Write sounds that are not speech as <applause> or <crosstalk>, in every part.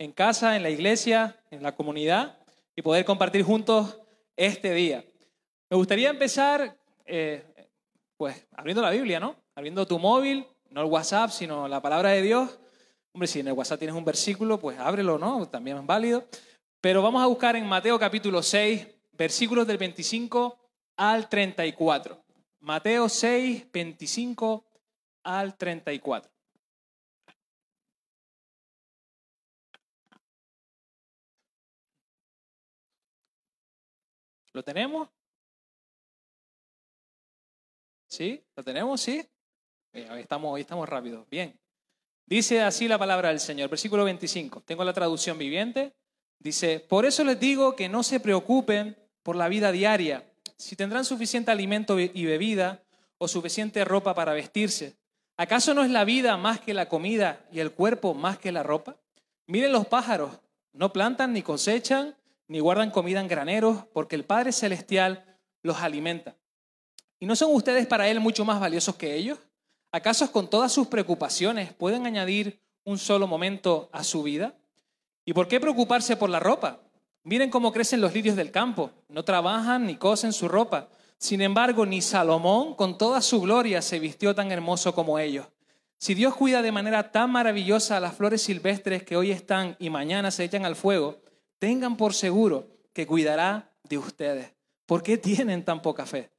en casa, en la iglesia, en la comunidad y poder compartir juntos este día. Me gustaría empezar, eh, pues, abriendo la Biblia, ¿no? Abriendo tu móvil, no el WhatsApp, sino la palabra de Dios. Hombre, si en el WhatsApp tienes un versículo, pues ábrelo, ¿no? También es válido. Pero vamos a buscar en Mateo capítulo 6, versículos del 25 al 34. Mateo 6, 25 al 34. ¿Lo tenemos? ¿Sí? ¿Lo tenemos? ¿Sí? Eh, ahí estamos, ahí estamos rápidos. Bien. Dice así la palabra del Señor, versículo 25. Tengo la traducción viviente. Dice, por eso les digo que no se preocupen por la vida diaria, si tendrán suficiente alimento y bebida o suficiente ropa para vestirse. ¿Acaso no es la vida más que la comida y el cuerpo más que la ropa? Miren los pájaros, no plantan ni cosechan ni guardan comida en graneros, porque el Padre Celestial los alimenta. ¿Y no son ustedes para Él mucho más valiosos que ellos? ¿Acaso con todas sus preocupaciones pueden añadir un solo momento a su vida? ¿Y por qué preocuparse por la ropa? Miren cómo crecen los lirios del campo. No trabajan ni cosen su ropa. Sin embargo, ni Salomón con toda su gloria se vistió tan hermoso como ellos. Si Dios cuida de manera tan maravillosa a las flores silvestres que hoy están y mañana se echan al fuego, tengan por seguro que cuidará de ustedes. ¿Por qué tienen tan poca fe?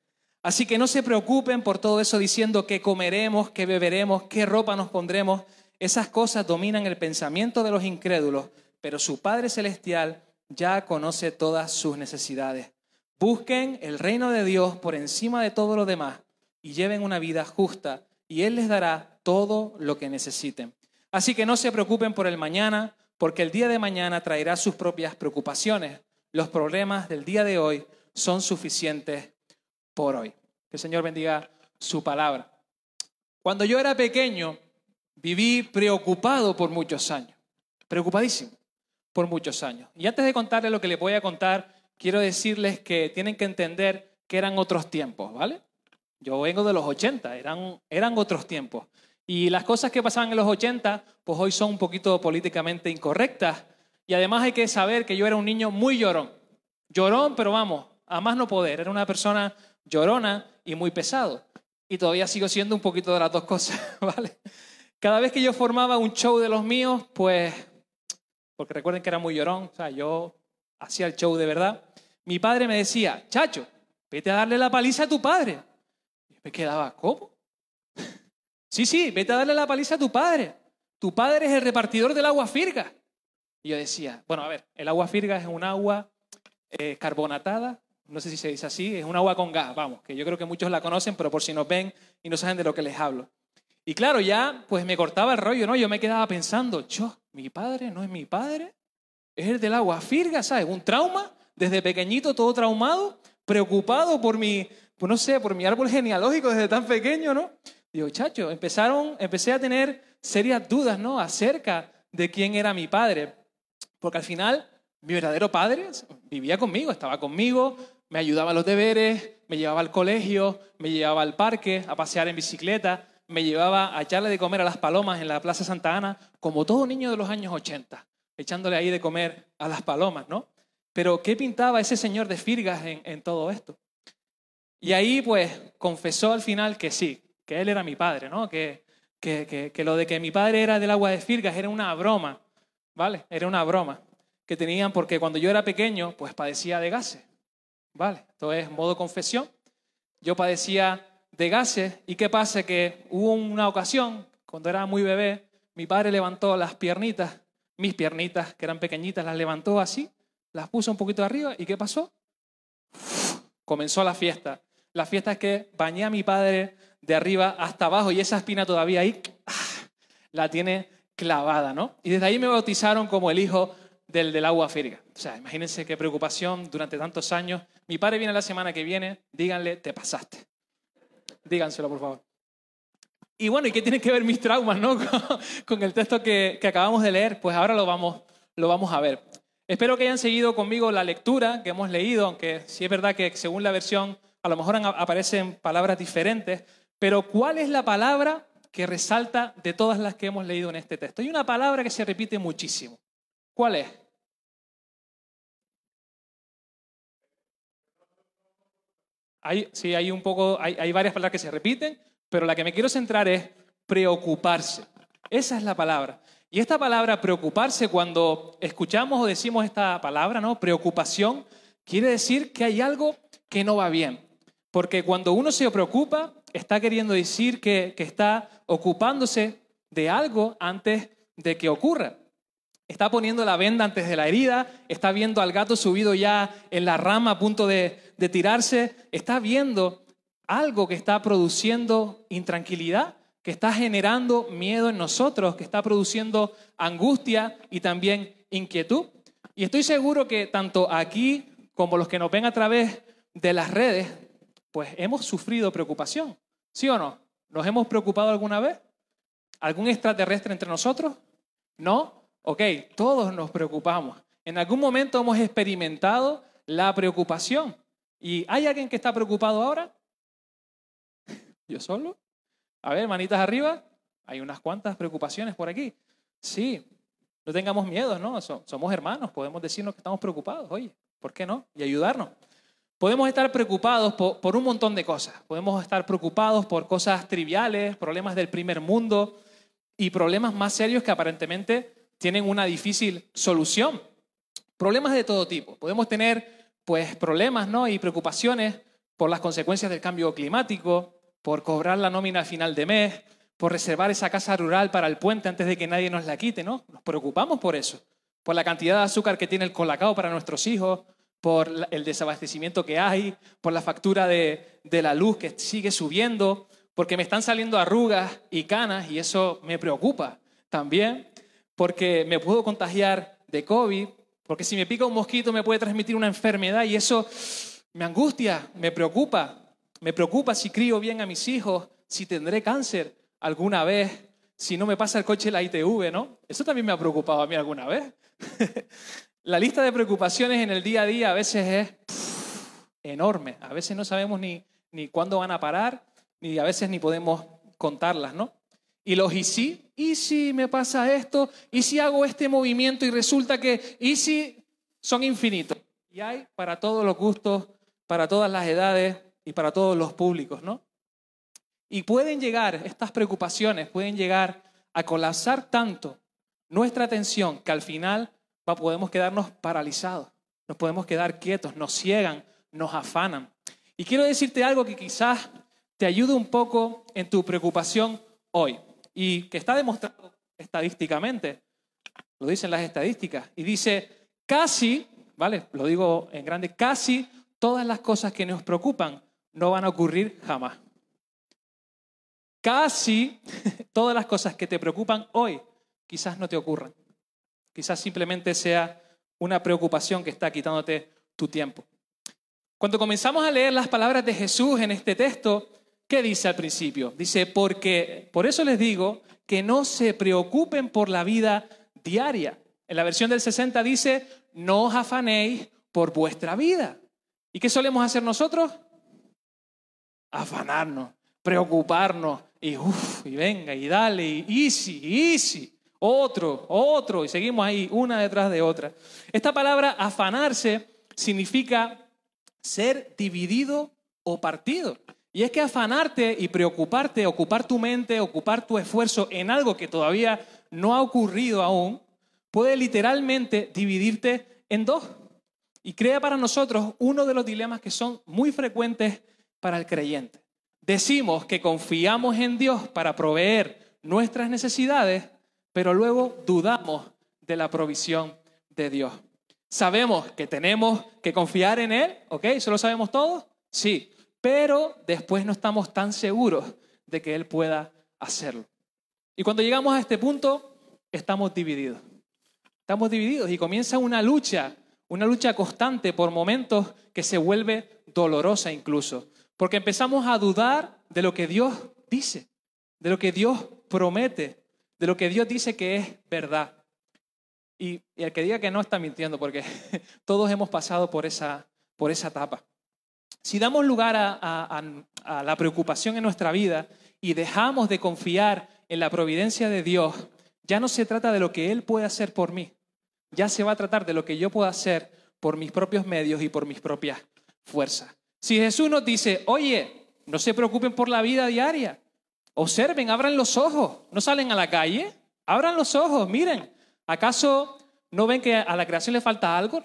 Así que no se preocupen por todo eso diciendo que comeremos, que beberemos, qué ropa nos pondremos. Esas cosas dominan el pensamiento de los incrédulos, pero su Padre Celestial ya conoce todas sus necesidades. Busquen el reino de Dios por encima de todo lo demás y lleven una vida justa y Él les dará todo lo que necesiten. Así que no se preocupen por el mañana, porque el día de mañana traerá sus propias preocupaciones. Los problemas del día de hoy son suficientes por hoy. Que el Señor bendiga su palabra. Cuando yo era pequeño, viví preocupado por muchos años, preocupadísimo por muchos años. Y antes de contarles lo que les voy a contar, quiero decirles que tienen que entender que eran otros tiempos, ¿vale? Yo vengo de los 80, eran, eran otros tiempos. Y las cosas que pasaban en los 80, pues hoy son un poquito políticamente incorrectas. Y además hay que saber que yo era un niño muy llorón. Llorón, pero vamos, a más no poder. Era una persona llorona y muy pesado. Y todavía sigo siendo un poquito de las dos cosas, <laughs> ¿vale? Cada vez que yo formaba un show de los míos, pues, porque recuerden que era muy llorón, o sea, yo hacía el show de verdad, mi padre me decía, chacho, vete a darle la paliza a tu padre. Y me quedaba, ¿cómo? Sí, sí, vete a darle la paliza a tu padre. Tu padre es el repartidor del agua firga. Y yo decía, bueno, a ver, el agua firga es un agua eh, carbonatada, no sé si se dice así, es un agua con gas, vamos, que yo creo que muchos la conocen, pero por si nos ven y no saben de lo que les hablo. Y claro, ya pues me cortaba el rollo, ¿no? Yo me quedaba pensando, yo, mi padre no es mi padre, es el del agua firga, ¿sabes? Un trauma, desde pequeñito todo traumado, preocupado por mi, pues no sé, por mi árbol genealógico desde tan pequeño, ¿no? Digo, chacho, empezaron, empecé a tener serias dudas, ¿no? Acerca de quién era mi padre. Porque al final, mi verdadero padre vivía conmigo, estaba conmigo, me ayudaba a los deberes, me llevaba al colegio, me llevaba al parque a pasear en bicicleta, me llevaba a echarle de comer a las palomas en la Plaza Santa Ana, como todo niño de los años 80, echándole ahí de comer a las palomas, ¿no? Pero ¿qué pintaba ese señor de Firgas en, en todo esto? Y ahí pues confesó al final que sí, que él era mi padre, ¿no? Que, que, que, lo de que mi padre era del agua de Firgas era una broma, ¿vale? Era una broma que tenían porque cuando yo era pequeño, pues padecía de gases, ¿vale? Entonces, modo confesión, yo padecía de gases y qué pasa que hubo una ocasión, cuando era muy bebé, mi padre levantó las piernitas, mis piernitas, que eran pequeñitas, las levantó así, las puso un poquito arriba y ¿qué pasó? comenzó la fiesta. La fiesta es que bañé a mi padre de arriba hasta abajo y esa espina todavía ahí ah, la tiene clavada, ¿no? Y desde ahí me bautizaron como el hijo del, del agua férrea. O sea, imagínense qué preocupación durante tantos años. Mi padre viene la semana que viene, díganle, te pasaste. Díganselo, por favor. Y bueno, ¿y qué tienen que ver mis traumas, no? <laughs> Con el texto que, que acabamos de leer, pues ahora lo vamos, lo vamos a ver. Espero que hayan seguido conmigo la lectura que hemos leído, aunque sí es verdad que según la versión a lo mejor aparecen palabras diferentes, pero ¿cuál es la palabra que resalta de todas las que hemos leído en este texto? Hay una palabra que se repite muchísimo. ¿Cuál es? sí, hay un poco, hay varias palabras que se repiten, pero la que me quiero centrar es preocuparse. Esa es la palabra. Y esta palabra preocuparse, cuando escuchamos o decimos esta palabra, ¿no? Preocupación, quiere decir que hay algo que no va bien. Porque cuando uno se preocupa, está queriendo decir que, está ocupándose de algo antes de que ocurra. Está poniendo la venda antes de la herida, está viendo al gato subido ya en la rama a punto de, de tirarse, está viendo algo que está produciendo intranquilidad, que está generando miedo en nosotros, que está produciendo angustia y también inquietud. Y estoy seguro que tanto aquí como los que nos ven a través de las redes, pues hemos sufrido preocupación, ¿sí o no? ¿Nos hemos preocupado alguna vez? ¿Algún extraterrestre entre nosotros? ¿No? Ok, todos nos preocupamos. En algún momento hemos experimentado la preocupación. ¿Y hay alguien que está preocupado ahora? <laughs> ¿Yo solo? A ver, manitas arriba. Hay unas cuantas preocupaciones por aquí. Sí, no tengamos miedo, ¿no? Somos hermanos, podemos decirnos que estamos preocupados, oye, ¿por qué no? Y ayudarnos. Podemos estar preocupados por, un montón de cosas. Podemos estar preocupados por cosas triviales, problemas del primer mundo y problemas más serios que aparentemente tienen una difícil solución. Problemas de todo tipo. Podemos tener pues problemas, ¿no? y preocupaciones por las consecuencias del cambio climático, por cobrar la nómina al final de mes, por reservar esa casa rural para el puente antes de que nadie nos la quite, ¿no? Nos preocupamos por eso, por la cantidad de azúcar que tiene el colacao para nuestros hijos, por el desabastecimiento que hay, por la factura de, la luz que sigue subiendo, porque me están saliendo arrugas y canas y eso me preocupa también, porque me puedo contagiar de COVID, porque si me pica un mosquito me puede transmitir una enfermedad y eso me angustia, me preocupa. Me preocupa si crío bien a mis hijos, si tendré cáncer alguna vez, si no me pasa el coche la ITV, ¿no? Eso también me ha preocupado a mí alguna vez. <laughs> La lista de preocupaciones en el día a día a veces es enorme. A veces no sabemos ni, ni cuándo van a parar, ni a veces ni podemos contarlas, ¿no? Y los y si, y si me pasa esto, y si hago este movimiento y resulta que y si son infinitos. Y hay para todos los gustos, para todas las edades y para todos los públicos, ¿no? Y pueden llegar, estas preocupaciones pueden llegar a colapsar tanto nuestra atención que al final podemos quedarnos paralizados, nos podemos quedar quietos, nos ciegan, nos afanan. Y quiero decirte algo que quizás te ayude un poco en tu preocupación hoy y que está demostrado estadísticamente, lo dicen las estadísticas, y dice casi, ¿vale? Lo digo en grande, casi todas las cosas que nos preocupan no van a ocurrir jamás. Casi <laughs> todas las cosas que te preocupan hoy quizás no te ocurran. Quizás simplemente sea una preocupación que está quitándote tu tiempo. Cuando comenzamos a leer las palabras de Jesús en este texto, ¿qué dice al principio? Dice, porque, por eso les digo, que no se preocupen por la vida diaria. En la versión del 60 dice, no os afanéis por vuestra vida. ¿Y qué solemos hacer nosotros? Afanarnos, preocuparnos y, uff, y venga, y dale, y easy, easy otro, otro, y seguimos ahí, una detrás de otra. Esta palabra afanarse significa ser dividido o partido. Y es que afanarte y preocuparte, ocupar tu mente, ocupar tu esfuerzo en algo que todavía no ha ocurrido aún, puede literalmente dividirte en dos. Y crea para nosotros uno de los dilemas que son muy frecuentes para el creyente. Decimos que confiamos en Dios para proveer nuestras necesidades, pero luego dudamos de la provisión de Dios. Sabemos que tenemos que confiar en Él, ¿ok? ¿Eso lo sabemos todos? Sí, pero después no estamos tan seguros de que Él pueda hacerlo. Y cuando llegamos a este punto, estamos divididos. Estamos divididos y comienza una lucha, una lucha constante por momentos que se vuelve dolorosa incluso, porque empezamos a dudar de lo que Dios dice, de lo que Dios promete, de lo que Dios dice que es verdad. Y, el que diga que no está mintiendo, porque <laughs> todos hemos pasado por esa, por esa etapa. Si damos lugar a, a la preocupación en nuestra vida y dejamos de confiar en la providencia de Dios, ya no se trata de lo que Él puede hacer por mí, ya se va a tratar de lo que yo pueda hacer por mis propios medios y por mis propias fuerzas. Si Jesús nos dice, oye, no se preocupen por la vida diaria, Observen, abran los ojos. No salen a la calle. Abran los ojos, miren. ¿Acaso no ven que a la creación le falta algo?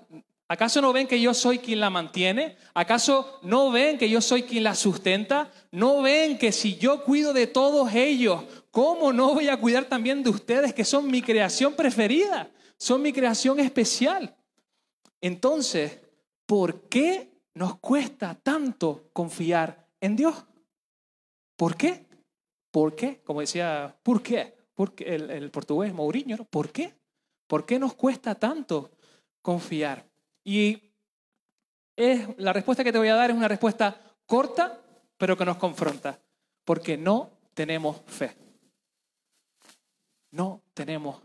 ¿Acaso no ven que yo soy quien la mantiene? ¿Acaso no ven que yo soy quien la sustenta? ¿No ven que si yo cuido de todos ellos, cómo no voy a cuidar también de ustedes que son mi creación preferida? Son mi creación especial. Entonces, ¿por qué nos cuesta tanto confiar en Dios? ¿Por qué? ¿Por qué? Como decía, ¿por qué? Porque el, portugués Mourinho, ¿por qué? ¿Por qué nos cuesta tanto confiar? Y es, la respuesta que te voy a dar es una respuesta corta, pero que nos confronta. Porque no tenemos fe. No tenemos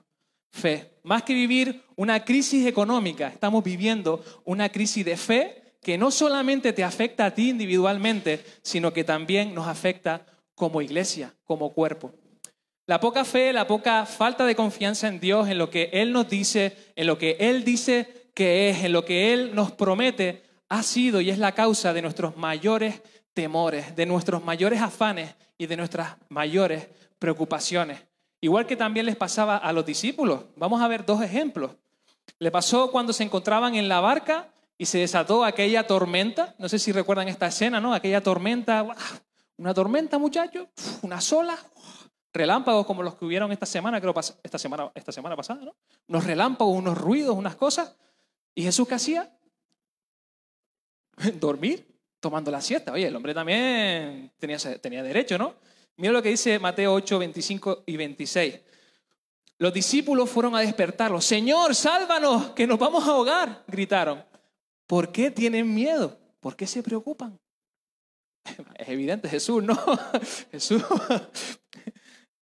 fe. Más que vivir una crisis económica, estamos viviendo una crisis de fe que no solamente te afecta a ti individualmente, sino que también nos afecta como iglesia, como cuerpo. La poca fe, la poca falta de confianza en Dios, en lo que Él nos dice, en lo que Él dice que es, en lo que Él nos promete, ha sido y es la causa de nuestros mayores temores, de nuestros mayores afanes y de nuestras mayores preocupaciones. Igual que también les pasaba a los discípulos. Vamos a ver dos ejemplos. Le pasó cuando se encontraban en la barca y se desató aquella tormenta. No sé si recuerdan esta escena, ¿no? Aquella tormenta una tormenta, muchachos, una sola relámpagos como los que hubieron esta semana, creo, esta semana, esta semana pasada, ¿no? Unos relámpagos, unos ruidos, unas cosas. ¿Y Jesús qué hacía? <laughs> Dormir, tomando la siesta. Oye, el hombre también tenía, tenía derecho, ¿no? Mira lo que dice Mateo 8, 25 y 26. Los discípulos fueron a despertarlos. Señor, sálvanos, que nos vamos a ahogar, gritaron. ¿Por qué tienen miedo? ¿Por qué se preocupan? Es evidente, Jesús, ¿no? <laughs> Jesús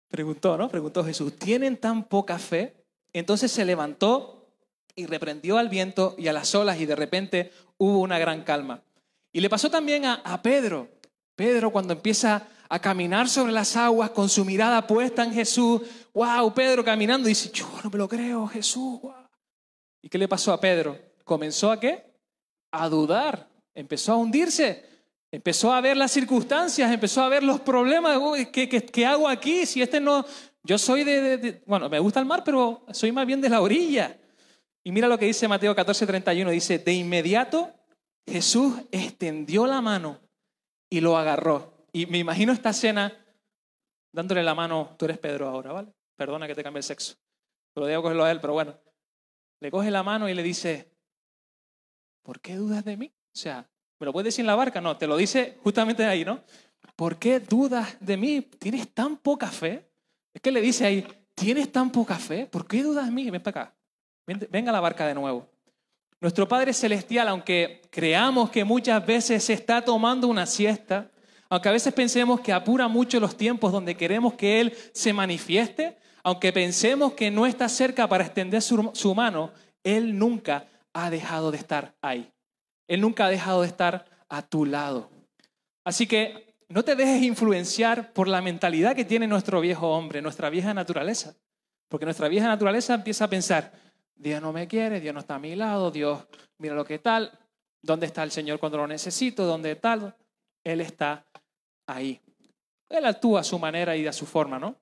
preguntó, ¿no? Preguntó Jesús, ¿tienen tan poca fe? Entonces se levantó y reprendió al viento y a las olas y de repente hubo una gran calma. Y le pasó también a, Pedro. Pedro cuando empieza a caminar sobre las aguas con su mirada puesta en Jesús, wow, Pedro caminando dice, yo no me lo creo, Jesús, ¿Y qué le pasó a Pedro? Comenzó a qué? A dudar, empezó a hundirse Empezó a ver las circunstancias, empezó a ver los problemas. ¿Qué, hago aquí? Si este no. Yo soy de, Bueno, me gusta el mar, pero soy más bien de la orilla. Y mira lo que dice Mateo 14, Dice: De inmediato Jesús extendió la mano y lo agarró. Y me imagino esta escena dándole la mano. Tú eres Pedro ahora, ¿vale? Perdona que te cambie el sexo. Lo debo cogerlo a él, pero bueno. Le coge la mano y le dice: ¿Por qué dudas de mí? O sea, ¿Me lo puedes decir en la barca? No, te lo dice justamente ahí, ¿no? ¿Por qué dudas de mí? ¿Tienes tan poca fe? Es que le dice ahí, ¿tienes tan poca fe? ¿Por qué dudas de mí? Ven para acá. Venga a la barca de nuevo. Nuestro Padre Celestial, aunque creamos que muchas veces se está tomando una siesta, aunque a veces pensemos que apura mucho los tiempos donde queremos que Él se manifieste, aunque pensemos que no está cerca para extender su, su mano, Él nunca ha dejado de estar ahí. Él nunca ha dejado de estar a tu lado. Así que no te dejes influenciar por la mentalidad que tiene nuestro viejo hombre, nuestra vieja naturaleza. Porque nuestra vieja naturaleza empieza a pensar, Dios no me quiere, Dios no está a mi lado, Dios mira lo que tal, dónde está el Señor cuando lo necesito, dónde tal. Él está ahí. Él actúa a su manera y a su forma, ¿no?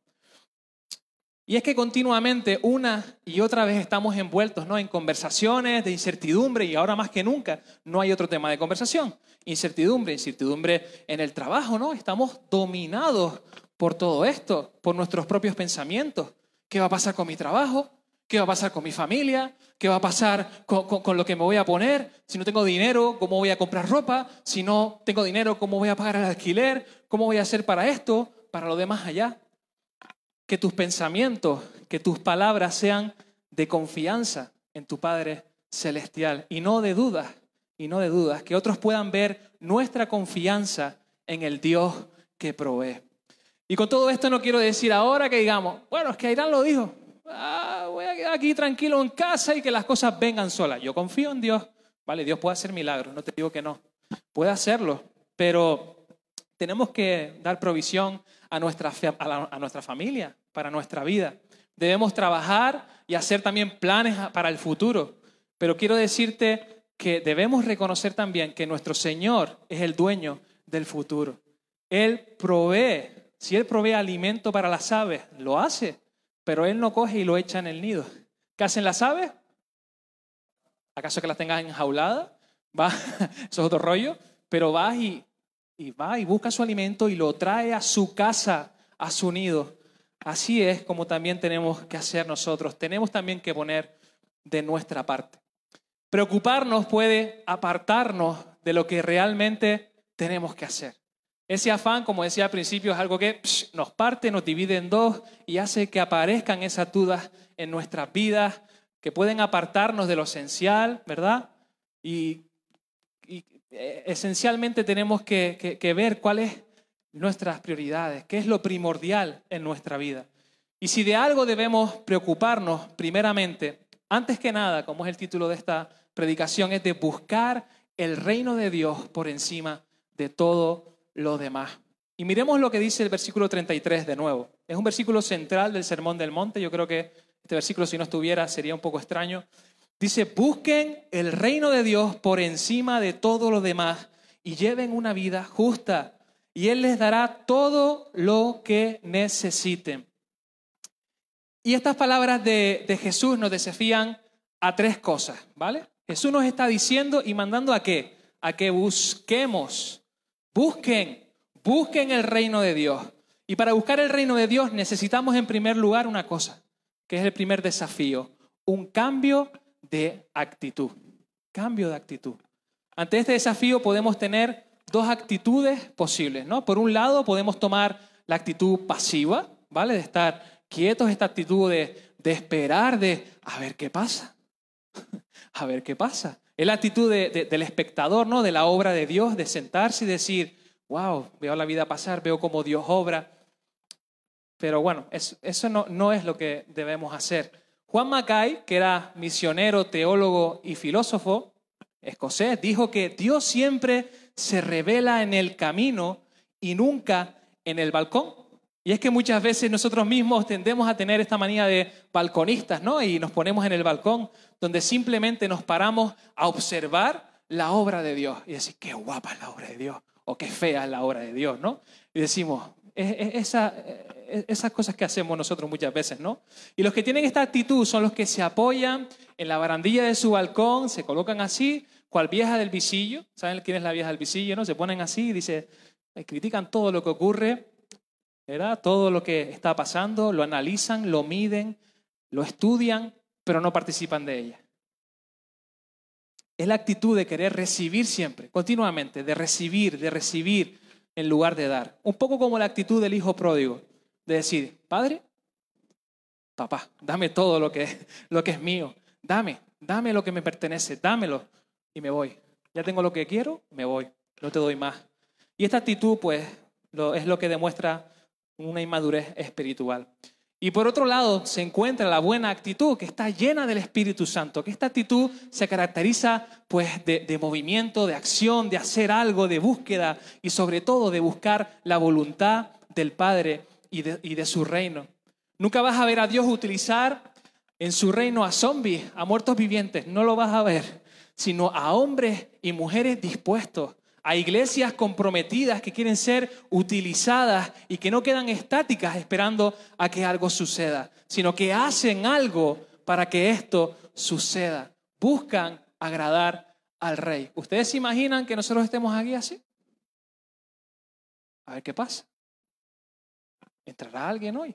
Y es que continuamente, una y otra vez, estamos envueltos ¿no? en conversaciones de incertidumbre y ahora más que nunca no hay otro tema de conversación. Incertidumbre, incertidumbre en el trabajo, ¿no? Estamos dominados por todo esto, por nuestros propios pensamientos. ¿Qué va a pasar con mi trabajo? ¿Qué va a pasar con mi familia? ¿Qué va a pasar con, con, lo que me voy a poner? Si no tengo dinero, ¿cómo voy a comprar ropa? Si no tengo dinero, ¿cómo voy a pagar el alquiler? ¿Cómo voy a hacer para esto, para lo demás allá? que tus pensamientos, que tus palabras sean de confianza en tu Padre Celestial y no de dudas, y no de dudas, que otros puedan ver nuestra confianza en el Dios que provee. Y con todo esto no quiero decir ahora que digamos, bueno, es que Irán lo dijo, ah, voy a quedar aquí tranquilo en casa y que las cosas vengan solas. Yo confío en Dios, ¿vale? Dios puede hacer milagros, no te digo que no, puede hacerlo, pero tenemos que dar provisión a nuestra, a, nuestra familia, para nuestra vida. Debemos trabajar y hacer también planes para el futuro. Pero quiero decirte que debemos reconocer también que nuestro Señor es el dueño del futuro. Él provee, si Él provee alimento para las aves, lo hace, pero Él no coge y lo echa en el nido. ¿Qué hacen las aves? ¿Acaso que las tengas enjauladas? Va, <laughs> eso es otro rollo, pero vas y y va y busca su alimento y lo trae a su casa, a su nido. Así es como también tenemos que hacer nosotros. Tenemos también que poner de nuestra parte. Preocuparnos puede apartarnos de lo que realmente tenemos que hacer. Ese afán, como decía al principio, es algo que nos parte, nos divide en dos y hace que aparezcan esas dudas en nuestras vidas, que pueden apartarnos de lo esencial, ¿verdad? Y eh, esencialmente tenemos que, ver cuáles son nuestras prioridades, qué es lo primordial en nuestra vida. Y si de algo debemos preocuparnos primeramente, antes que nada, como es el título de esta predicación, es de buscar el reino de Dios por encima de todo lo demás. Y miremos lo que dice el versículo 33 de nuevo. Es un versículo central del Sermón del Monte. Yo creo que este versículo, si no estuviera, sería un poco extraño. Dice, busquen el reino de Dios por encima de todo lo demás y lleven una vida justa y Él les dará todo lo que necesiten. Y estas palabras de, de, Jesús nos desafían a tres cosas, ¿vale? Jesús nos está diciendo y mandando a qué? A que busquemos, busquen, busquen el reino de Dios. Y para buscar el reino de Dios necesitamos en primer lugar una cosa, que es el primer desafío, un cambio de actitud. Cambio de actitud. Ante este desafío podemos tener dos actitudes posibles, ¿no? Por un lado podemos tomar la actitud pasiva, ¿vale? De estar quietos, esta actitud de, esperar, de a ver qué pasa, <laughs> a ver qué pasa. Es la actitud del espectador, ¿no? De la obra de Dios, de sentarse y decir, wow, veo la vida pasar, veo cómo Dios obra. Pero bueno, eso, no es lo que debemos hacer. Juan Mackay, que era misionero, teólogo y filósofo escocés, dijo que Dios siempre se revela en el camino y nunca en el balcón. Y es que muchas veces nosotros mismos tendemos a tener esta manía de balconistas, ¿no? Y nos ponemos en el balcón donde simplemente nos paramos a observar la obra de Dios y decir, qué guapa es la obra de Dios o qué fea es la obra de Dios, ¿no? Y decimos, esa, esas cosas que hacemos nosotros muchas veces, ¿no? Y los que tienen esta actitud son los que se apoyan en la barandilla de su balcón, se colocan así, cual vieja del visillo, ¿saben quién es la vieja del visillo, no? Se ponen así y dice, eh, critican todo lo que ocurre, ¿verdad? Todo lo que está pasando, lo analizan, lo miden, lo estudian, pero no participan de ella. Es la actitud de querer recibir siempre, continuamente, de recibir, de recibir, en lugar de dar. Un poco como la actitud del hijo pródigo, de decir, Padre, papá, dame todo lo que, <laughs> lo que es mío, dame, dame lo que me pertenece, dámelo y me voy. Ya tengo lo que quiero, me voy, no te doy más. Y esta actitud, pues, lo, es lo que demuestra una inmadurez espiritual. Y por otro lado, se encuentra la buena actitud, que está llena del Espíritu Santo, que esta actitud se caracteriza pues de, movimiento, de acción, de hacer algo, de búsqueda y sobre todo de buscar la voluntad del Padre y de, y de su reino. Nunca vas a ver a Dios utilizar en su reino a zombies, a muertos vivientes, no lo vas a ver, sino a hombres y mujeres dispuestos a iglesias comprometidas que quieren ser utilizadas y que no quedan estáticas esperando a que algo suceda, sino que hacen algo para que esto suceda. Buscan agradar al rey. ¿Ustedes se imaginan que nosotros estemos aquí así? A ver qué pasa. ¿Entrará alguien hoy?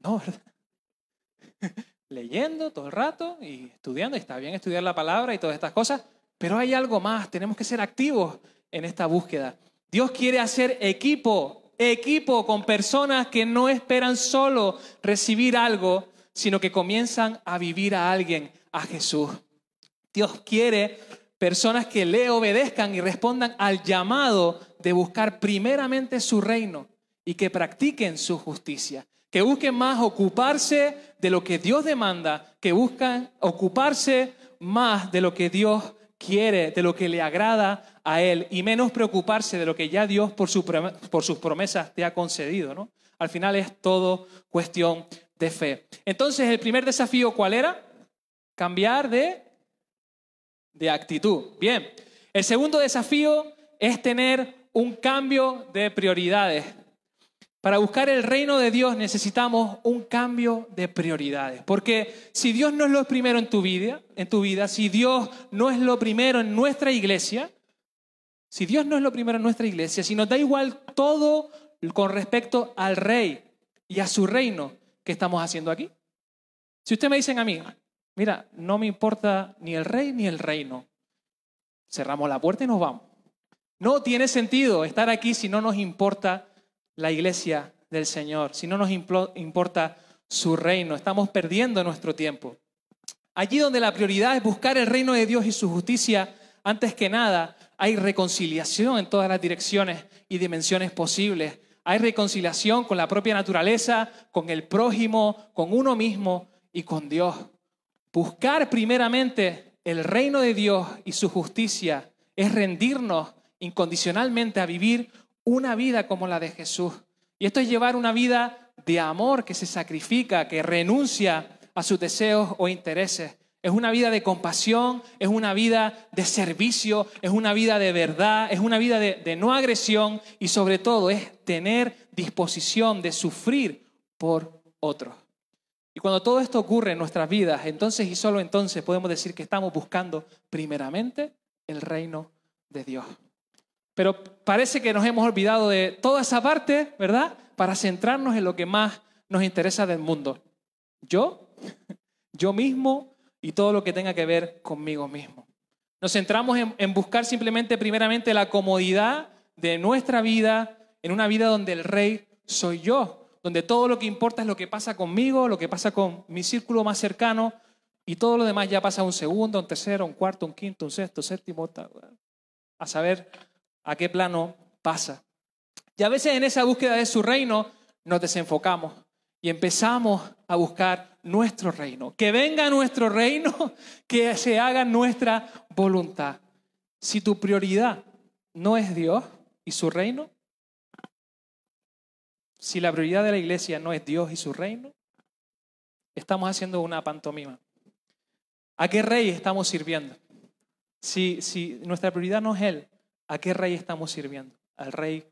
No, ¿verdad? <laughs> Leyendo todo el rato y estudiando, y está bien estudiar la palabra y todas estas cosas, pero hay algo más, tenemos que ser activos en esta búsqueda. Dios quiere hacer equipo, equipo con personas que no esperan solo recibir algo, sino que comienzan a vivir a alguien, a Jesús. Dios quiere personas que le obedezcan y respondan al llamado de buscar primeramente su reino y que practiquen su justicia, que busquen más ocuparse de lo que Dios demanda, que buscan ocuparse más de lo que Dios quiere, de lo que le agrada a Él, y menos preocuparse de lo que ya Dios por, por sus promesas te ha concedido. ¿no? Al final es todo cuestión de fe. Entonces, el primer desafío, ¿cuál era? Cambiar de, de actitud. Bien, el segundo desafío es tener un cambio de prioridades. Para buscar el reino de Dios necesitamos un cambio de prioridades, porque si Dios no es lo primero en tu vida, en tu vida, si Dios no es lo primero en nuestra iglesia, si Dios no es lo primero en nuestra iglesia, si nos da igual todo con respecto al rey y a su reino, que estamos haciendo aquí? Si usted me dicen a mí, mira, no me importa ni el rey ni el reino, cerramos la puerta y nos vamos. No tiene sentido estar aquí si no nos importa la iglesia del Señor, si no nos importa su reino, estamos perdiendo nuestro tiempo. Allí donde la prioridad es buscar el reino de Dios y su justicia, antes que nada, hay reconciliación en todas las direcciones y dimensiones posibles. Hay reconciliación con la propia naturaleza, con el prójimo, con uno mismo y con Dios. Buscar primeramente el reino de Dios y su justicia es rendirnos incondicionalmente a vivir una vida como la de Jesús. Y esto es llevar una vida de amor que se sacrifica, que renuncia a sus deseos o intereses. Es una vida de compasión, es una vida de servicio, es una vida de verdad, es una vida de, no agresión y sobre todo es tener disposición de sufrir por otros. Y cuando todo esto ocurre en nuestras vidas, entonces y solo entonces podemos decir que estamos buscando primeramente el reino de Dios. Pero parece que nos hemos olvidado de toda esa parte, ¿verdad? Para centrarnos en lo que más nos interesa del mundo. Yo, <laughs> yo mismo y todo lo que tenga que ver conmigo mismo. Nos centramos en, buscar simplemente primeramente la comodidad de nuestra vida, en una vida donde el rey soy yo, donde todo lo que importa es lo que pasa conmigo, lo que pasa con mi círculo más cercano, y todo lo demás ya pasa un segundo, un tercero, un cuarto, un quinto, un sexto, séptimo, a saber a qué plano pasa. Y a veces en esa búsqueda de su reino nos desenfocamos y empezamos a buscar nuestro reino. Que venga nuestro reino, <laughs> que se haga nuestra voluntad. Si tu prioridad no es Dios y su reino, si la prioridad de la iglesia no es Dios y su reino, estamos haciendo una pantomima. ¿A qué rey estamos sirviendo? Si, si nuestra prioridad no es Él, ¿a qué rey estamos sirviendo? ¿Al rey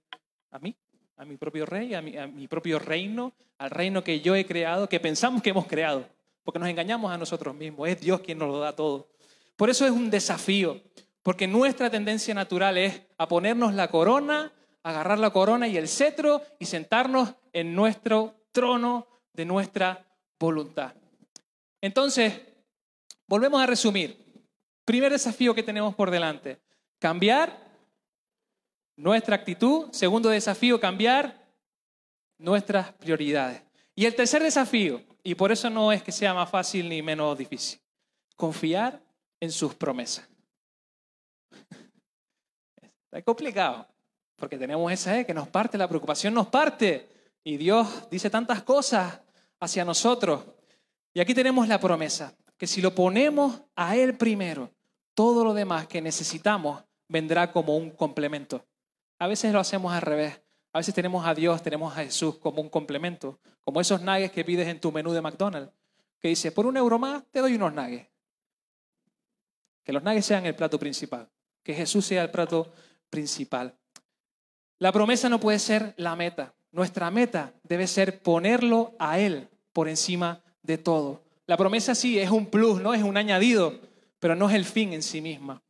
a mí? ¿A mi propio rey? ¿A mi, a mi propio reino? ¿Al reino que yo he creado, que pensamos que hemos creado? Porque nos engañamos a nosotros mismos. Es Dios quien nos lo da todo. Por eso es un desafío, porque nuestra tendencia natural es a ponernos la corona, agarrar la corona y el cetro y sentarnos en nuestro trono de nuestra voluntad. Entonces, volvemos a resumir. Primer desafío que tenemos por delante, cambiar nuestra actitud. Segundo desafío, cambiar nuestras prioridades. Y el tercer desafío, y por eso no es que sea más fácil ni menos difícil, confiar en sus promesas. Está complicado, porque tenemos esa e que nos parte, la preocupación nos parte, y Dios dice tantas cosas hacia nosotros. Y aquí tenemos la promesa, que si lo ponemos a Él primero, todo lo demás que necesitamos vendrá como un complemento. A veces lo hacemos al revés. A veces tenemos a Dios, tenemos a Jesús como un complemento, como esos nagues que pides en tu menú de McDonald's, que dice, por un euro más te doy unos nagues. Que los nagues sean el plato principal, que Jesús sea el plato principal. La promesa no puede ser la meta. Nuestra meta debe ser ponerlo a Él por encima de todo. La promesa sí es un plus, ¿no? Es un añadido, pero no es el fin en sí misma.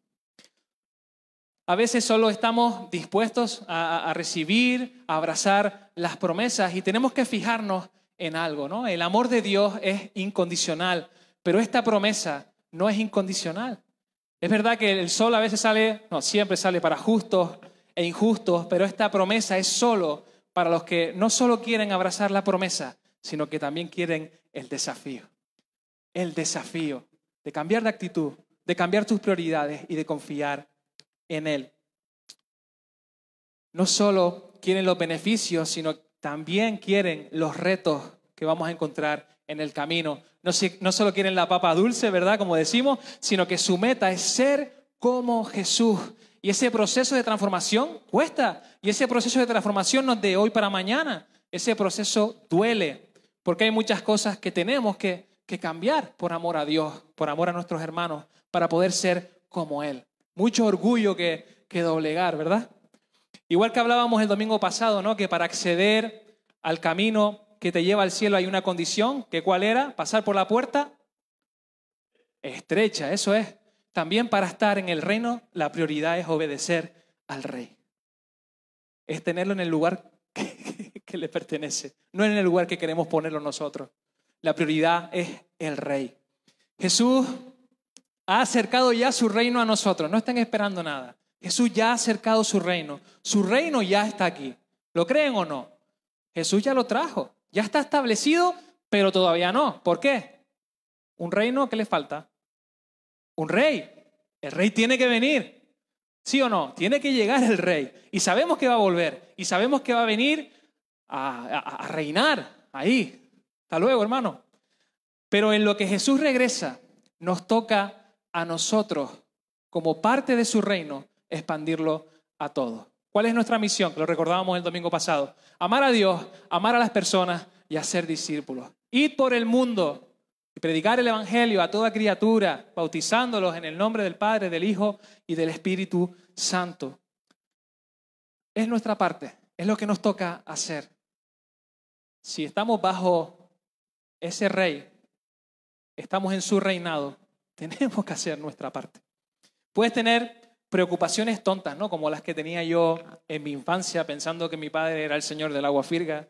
A veces solo estamos dispuestos a, recibir, a abrazar las promesas y tenemos que fijarnos en algo, ¿no? El amor de Dios es incondicional, pero esta promesa no es incondicional. Es verdad que el sol a veces sale, no, siempre sale para justos e injustos, pero esta promesa es solo para los que no solo quieren abrazar la promesa, sino que también quieren el desafío. El desafío de cambiar de actitud, de cambiar tus prioridades y de confiar en Él. No solo quieren los beneficios, sino también quieren los retos que vamos a encontrar en el camino. No, solo quieren la papa dulce, ¿verdad? Como decimos, sino que su meta es ser como Jesús. Y ese proceso de transformación cuesta. Y ese proceso de transformación no es de hoy para mañana. Ese proceso duele. Porque hay muchas cosas que tenemos que cambiar por amor a Dios, por amor a nuestros hermanos, para poder ser como Él. Mucho orgullo que, que doblegar, ¿verdad? Igual que hablábamos el domingo pasado, ¿no? Que para acceder al camino que te lleva al cielo hay una condición, que cuál era? Pasar por la puerta estrecha, eso es. También para estar en el reino, la prioridad es obedecer al rey. Es tenerlo en el lugar <laughs> que, que le pertenece, no en el lugar que queremos ponerlo nosotros. La prioridad es el rey. Jesús ha acercado ya su reino a nosotros. No están esperando nada. Jesús ya ha acercado su reino. Su reino ya está aquí. ¿Lo creen o no? Jesús ya lo trajo. Ya está establecido, pero todavía no. ¿Por qué? Un reino que le falta. Un rey. El rey tiene que venir. ¿Sí o no? Tiene que llegar el rey. Y sabemos que va a volver. Y sabemos que va a venir a, a reinar ahí. Hasta luego, hermano. Pero en lo que Jesús regresa, nos toca a nosotros como parte de su reino, expandirlo a todos. ¿Cuál es nuestra misión? lo recordábamos el domingo pasado. Amar a Dios, amar a las personas y hacer discípulos. Ir por el mundo y predicar el Evangelio a toda criatura, bautizándolos en el nombre del Padre, del Hijo y del Espíritu Santo. Es nuestra parte, es lo que nos toca hacer. Si estamos bajo ese rey, estamos en su reinado, <laughs> Tenemos que hacer nuestra parte. Puedes tener preocupaciones tontas, ¿no? Como las que tenía yo en mi infancia pensando que mi padre era el señor del agua firga,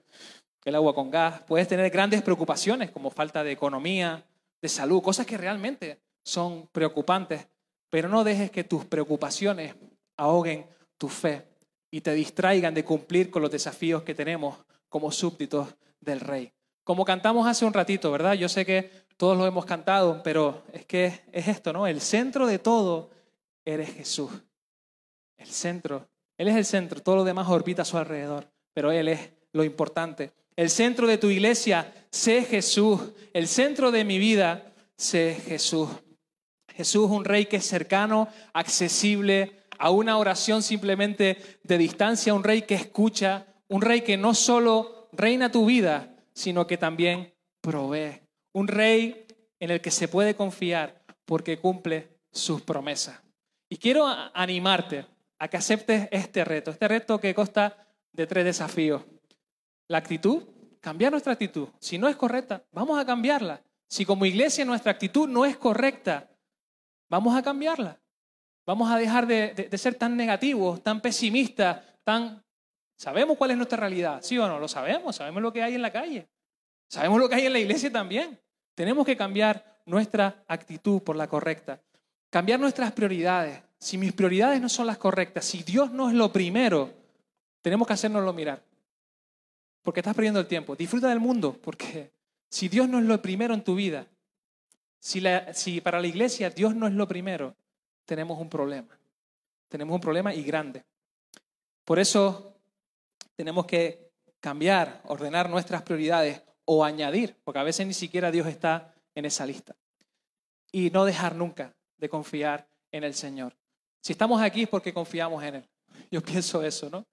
el agua con gas. Puedes tener grandes preocupaciones como falta de economía, de salud, cosas que realmente son preocupantes, pero no dejes que tus preocupaciones ahoguen tu fe y te distraigan de cumplir con los desafíos que tenemos como súbditos del rey. Como cantamos hace un ratito, ¿verdad? Yo sé que todos lo hemos cantado, pero es que es esto, ¿no? El centro de todo eres Jesús. El centro. Él es el centro, todo lo demás orbita a su alrededor, pero Él es lo importante. El centro de tu iglesia, sé Jesús. El centro de mi vida, sé Jesús. Jesús, un rey que es cercano, accesible, a una oración simplemente de distancia, un rey que escucha, un rey que no solo reina tu vida, sino que también provee. Un rey en el que se puede confiar porque cumple sus promesas. Y quiero animarte a que aceptes este reto, este reto que consta de tres desafíos. La actitud, cambiar nuestra actitud. Si no es correcta, vamos a cambiarla. Si como iglesia nuestra actitud no es correcta, vamos a cambiarla. Vamos a dejar de, ser tan negativos, tan pesimistas, tan... Sabemos cuál es nuestra realidad, ¿sí o no? Lo sabemos, sabemos lo que hay en la calle, sabemos lo que hay en la iglesia también. Tenemos que cambiar nuestra actitud por la correcta, cambiar nuestras prioridades. Si mis prioridades no son las correctas, si Dios no es lo primero, tenemos que hacernoslo mirar. Porque estás perdiendo el tiempo. Disfruta del mundo, porque si Dios no es lo primero en tu vida, si, si para la iglesia Dios no es lo primero, tenemos un problema. Tenemos un problema y grande. Por eso tenemos que cambiar, ordenar nuestras prioridades, o añadir, porque a veces ni siquiera Dios está en esa lista. Y no dejar nunca de confiar en el Señor. Si estamos aquí es porque confiamos en Él. <laughs> Yo pienso eso, ¿no?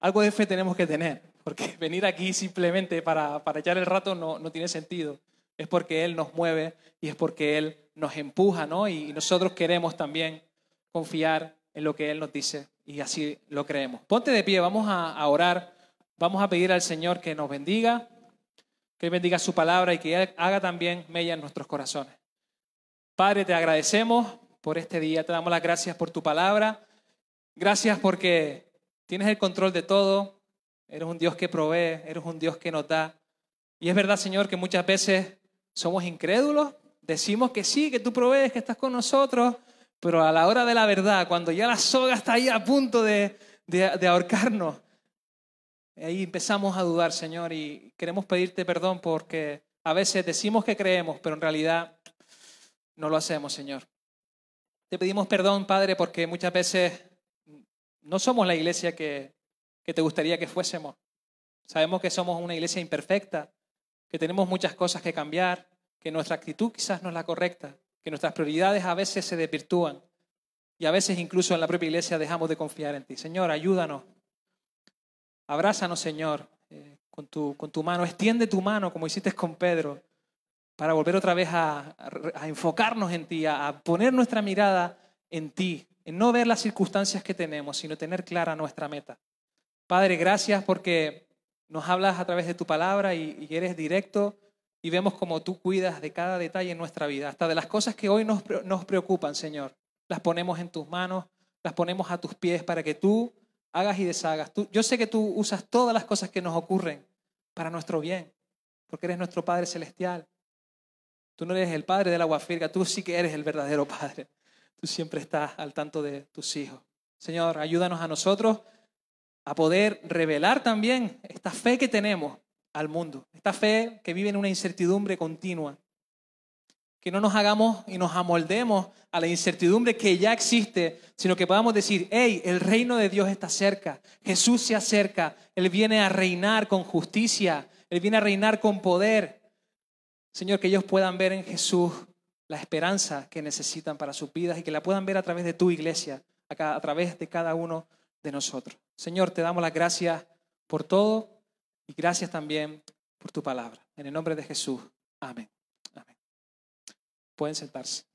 Algo de fe tenemos que tener, porque <laughs> venir aquí simplemente para, echar el rato no, no tiene sentido. Es porque Él nos mueve y es porque Él nos empuja, ¿no? Y nosotros queremos también confiar en lo que Él nos dice y así lo creemos. Ponte de pie, vamos a orar, vamos a pedir al Señor que nos bendiga que Él bendiga su palabra y que Él haga también mella en nuestros corazones. Padre, te agradecemos por este día, te damos las gracias por tu palabra, gracias porque tienes el control de todo, eres un Dios que provee, eres un Dios que nos da. Y es verdad, Señor, que muchas veces somos incrédulos, decimos que sí, que tú provees, que estás con nosotros, pero a la hora de la verdad, cuando ya la soga está ahí a punto de ahorcarnos, Ahí empezamos a dudar, Señor, y queremos pedirte perdón porque a veces decimos que creemos, pero en realidad no lo hacemos, Señor. Te pedimos perdón, Padre, porque muchas veces no somos la iglesia que, que te gustaría que fuésemos. Sabemos que somos una iglesia imperfecta, que tenemos muchas cosas que cambiar, que nuestra actitud quizás no es la correcta, que nuestras prioridades a veces se desvirtúan y a veces incluso en la propia iglesia dejamos de confiar en ti. Señor, ayúdanos Abrázanos, Señor, eh, con, tu, mano. Extiende tu mano como hiciste con Pedro para volver otra vez a, enfocarnos en ti, a, poner nuestra mirada en ti, en no ver las circunstancias que tenemos, sino tener clara nuestra meta. Padre, gracias porque nos hablas a través de tu palabra y, eres directo y vemos como tú cuidas de cada detalle en nuestra vida, hasta de las cosas que hoy nos preocupan, Señor. Las ponemos en tus manos, las ponemos a tus pies para que tú hagas y deshagas. Tú, yo sé que tú usas todas las cosas que nos ocurren para nuestro bien, porque eres nuestro Padre Celestial. Tú no eres el Padre del agua firga, tú sí que eres el verdadero Padre. Tú siempre estás al tanto de tus hijos. Señor, ayúdanos a nosotros a poder revelar también esta fe que tenemos al mundo, esta fe que vive en una incertidumbre continua, que no nos hagamos y nos amoldemos a la incertidumbre que ya existe, sino que podamos decir, hey, el reino de Dios está cerca, Jesús se acerca, Él viene a reinar con justicia, Él viene a reinar con poder. Señor, que ellos puedan ver en Jesús la esperanza que necesitan para sus vidas y que la puedan ver a través de tu iglesia, a través de cada uno de nosotros. Señor, te damos las gracias por todo y gracias también por tu palabra. En el nombre de Jesús. Amén. Pueden sentarse.